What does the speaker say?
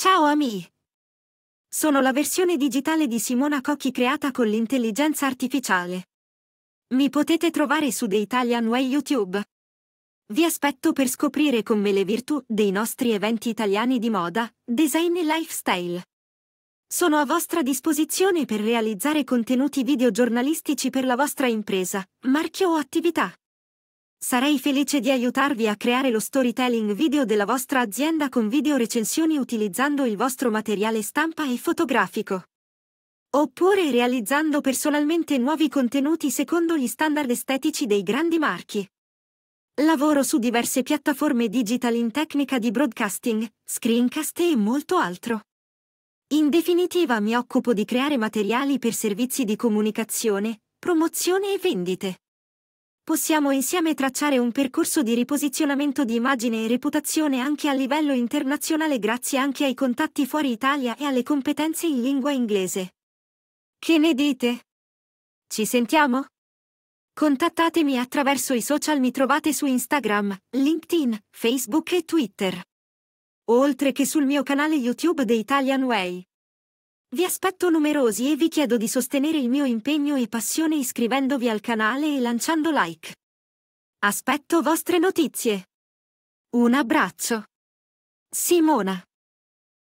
Ciao Ami! Sono la versione digitale di Simona Cocchi creata con l'intelligenza artificiale. Mi potete trovare su The Italian Way YouTube. Vi aspetto per scoprire con me le virtù dei nostri eventi italiani di moda, design e lifestyle. Sono a vostra disposizione per realizzare contenuti video giornalistici per la vostra impresa, marchio o attività. Sarei felice di aiutarvi a creare lo storytelling video della vostra azienda con video recensioni utilizzando il vostro materiale stampa e fotografico. Oppure realizzando personalmente nuovi contenuti secondo gli standard estetici dei grandi marchi. Lavoro su diverse piattaforme digital in tecnica di broadcasting, screencast e molto altro. In definitiva mi occupo di creare materiali per servizi di comunicazione, promozione e vendite possiamo insieme tracciare un percorso di riposizionamento di immagine e reputazione anche a livello internazionale grazie anche ai contatti fuori Italia e alle competenze in lingua inglese. Che ne dite? Ci sentiamo? Contattatemi attraverso i social, mi trovate su Instagram, LinkedIn, Facebook e Twitter. Oltre che sul mio canale YouTube The Italian Way. Vi aspetto numerosi e vi chiedo di sostenere il mio impegno e passione iscrivendovi al canale e lanciando like. Aspetto vostre notizie. Un abbraccio. Simona.